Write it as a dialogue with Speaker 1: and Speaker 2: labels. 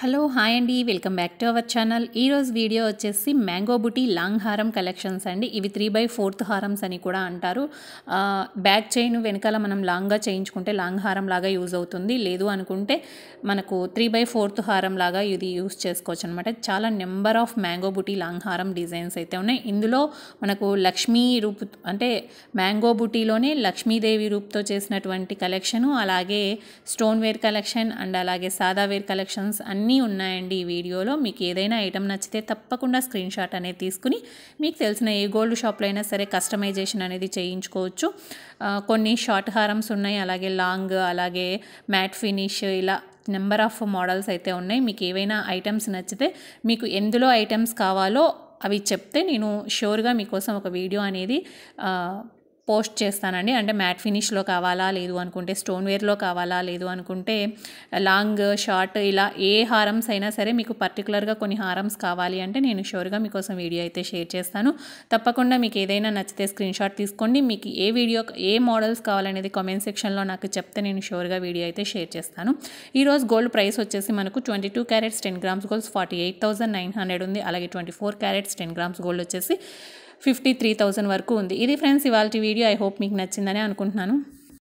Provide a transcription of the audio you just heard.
Speaker 1: hello hi అండి welcome back to our channel ఈరోజు video వచ్చేసి మ్యాంగో బుటీ లాంగ్ హారం కలెక్షన్స్ అండి ఇవి త్రీ బై ఫోర్త్ హారమ్స్ అని కూడా అంటారు బ్యాక్ చైన్ వెనకాల మనం లాంగ్గా చేయించుకుంటే లాంగ్ హారం లాగా యూజ్ అవుతుంది లేదు అనుకుంటే మనకు త్రీ బై ఫోర్త్ హారం లాగా ఇది యూజ్ చేసుకోవచ్చు అనమాట చాలా నెంబర్ ఆఫ్ మ్యాంగో బుటీ లాంగ్ హారం డిజైన్స్ అయితే ఉన్నాయి ఇందులో మనకు లక్ష్మీ రూప్ అంటే మ్యాంగో బుటీలోనే లక్ష్మీదేవి రూప్తో చేసినటువంటి కలెక్షను అలాగే స్టోన్ వేర్ కలెక్షన్ అండ్ అలాగే సాదా వేర్ కలెక్షన్స్ అన్ని అన్నీ ఉన్నాయండి ఈ వీడియోలో మీకు ఏదైనా ఐటెం నచ్చితే తప్పకుండా స్క్రీన్ షాట్ అనేది తీసుకుని మీకు తెలిసిన ఏ గోల్డ్ షాప్లో అయినా సరే కస్టమైజేషన్ అనేది చేయించుకోవచ్చు కొన్ని షార్ట్ హారమ్స్ ఉన్నాయి అలాగే లాంగ్ అలాగే మ్యాట్ ఫినిష్ ఇలా నెంబర్ ఆఫ్ మోడల్స్ అయితే ఉన్నాయి మీకు ఏవైనా ఐటమ్స్ నచ్చితే మీకు ఎందులో ఐటమ్స్ కావాలో అవి చెప్తే నేను షూర్గా మీకోసం ఒక వీడియో అనేది పోస్ట్ చేస్తానండి అంటే మ్యాట్ ఫినిష్లో కావాలా లేదు అనుకుంటే స్టోన్ వేర్లో కావాలా లేదు అనుకుంటే లాంగ్ షార్ట్ ఇలా ఏ హారమ్స్ అయినా సరే మీకు పర్టికులర్గా కొన్ని హారమ్స్ కావాలి అంటే నేను షూర్గా మీకోసం వీడియో అయితే షేర్ చేస్తాను తప్పకుండా మీకు ఏదైనా నచ్చితే స్క్రీన్ షాట్ తీసుకోండి మీకు ఏ వీడియో ఏ మోడల్స్ కావాలనేది కామెంట్ సెక్షన్లో నాకు చెప్తే నేను షూర్గా వీడియో అయితే షేర్ చేస్తాను ఈరోజు గోల్డ్ ప్రైస్ వచ్చేసి మనకు twenty two carats ten grams golds forty eight thousand nine hundred ఉంది అలాగే twenty four carats ten grams gold వచ్చేసి ఫిఫ్టీ త్రీ థౌజండ్ వరకు ఉంది ఇది ఫ్రెండ్స్ ఇవాళ వీడియో ఐ హోప్ మీకు నచ్చిందని అనుకుంటున్నాను